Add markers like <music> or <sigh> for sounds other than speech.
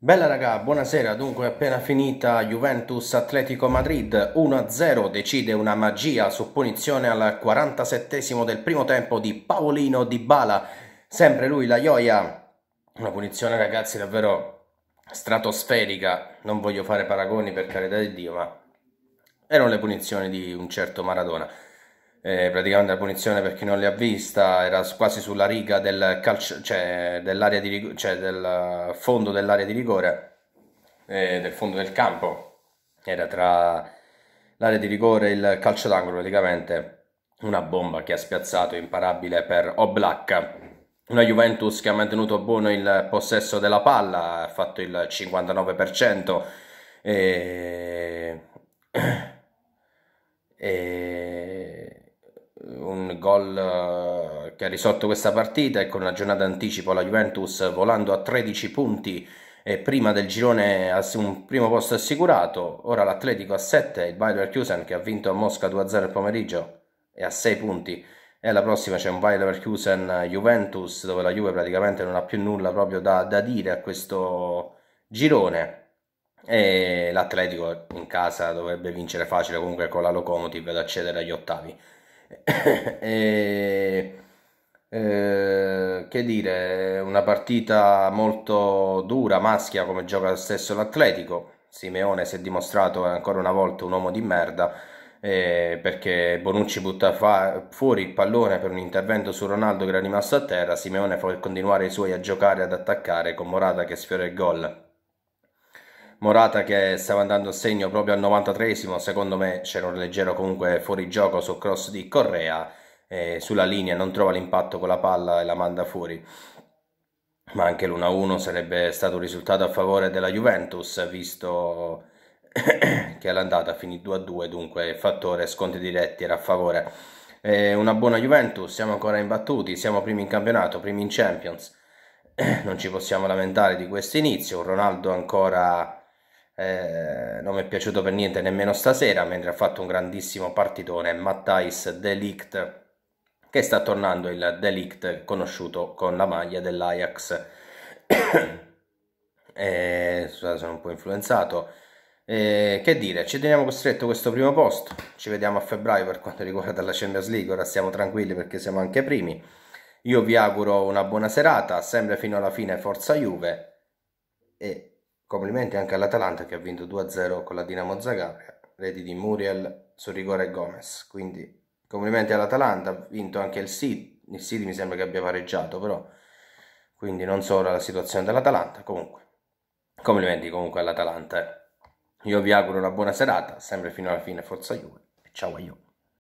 Bella raga, buonasera, dunque appena finita Juventus Atletico Madrid 1-0 decide una magia su punizione al 47 del primo tempo di Paolino Di Bala, sempre lui la Ioia, una punizione ragazzi davvero stratosferica, non voglio fare paragoni per carità di Dio ma erano le punizioni di un certo Maradona eh, praticamente la punizione per chi non l'ha vista era quasi sulla riga del, calcio, cioè, di, cioè del fondo dell'area di rigore, eh, del fondo del campo, era tra l'area di rigore e il calcio d'angolo praticamente una bomba che ha spiazzato imparabile per Oblak. Una Juventus che ha mantenuto buono il possesso della palla, ha fatto il 59%. E... E gol eh, che ha risolto questa partita e con una giornata anticipo la Juventus volando a 13 punti e prima del girone un primo posto assicurato, ora l'Atletico a 7, il Bayer Leverkusen che ha vinto a Mosca 2-0 il pomeriggio è a 6 punti e alla prossima c'è un Bayer Leverkusen Juventus dove la Juve praticamente non ha più nulla proprio da, da dire a questo girone e l'Atletico in casa dovrebbe vincere facile comunque con la Locomotive ad accedere agli ottavi. <coughs> e, eh, che dire, una partita molto dura, maschia come gioca lo stesso l'Atletico. Simeone si è dimostrato eh, ancora una volta un uomo di merda eh, perché Bonucci butta fuori il pallone per un intervento su Ronaldo che era rimasto a terra. Simeone fa continuare i suoi a giocare ad attaccare con Morata che sfiora il gol Morata che stava andando a segno proprio al 93esimo, secondo me c'era un leggero comunque fuori gioco sul cross di Correa, eh, sulla linea non trova l'impatto con la palla e la manda fuori. Ma anche l'1-1 sarebbe stato un risultato a favore della Juventus, visto <coughs> che all'andata finì 2-2, dunque il fattore sconti diretti era a favore. Eh, una buona Juventus, siamo ancora imbattuti, siamo primi in campionato, primi in Champions. <coughs> Non ci possiamo lamentare di questo inizio, Ronaldo ancora eh, non mi è piaciuto per niente nemmeno stasera, mentre ha fatto un grandissimo partitone Matthijs Delict, che sta tornando il Delict conosciuto con la maglia dell'Ajax. <coughs> eh, scusate, sono un po' influenzato. Eh, che dire, ci teniamo costretto questo primo posto, ci vediamo a febbraio per quanto riguarda la Champions League, ora stiamo tranquilli perché siamo anche primi. Io vi auguro una buona serata, sempre fino alla fine Forza Juve e Complimenti anche all'Atalanta che ha vinto 2-0 con la Dinamo Zagabria, reti di Muriel su rigore Gomez. Quindi complimenti all'Atalanta, ha vinto anche il City, il City mi sembra che abbia pareggiato però, quindi non so ora la situazione dell'Atalanta, comunque complimenti comunque all'Atalanta. Eh. Io vi auguro una buona serata, sempre fino alla fine Forza Juve ciao a Juve.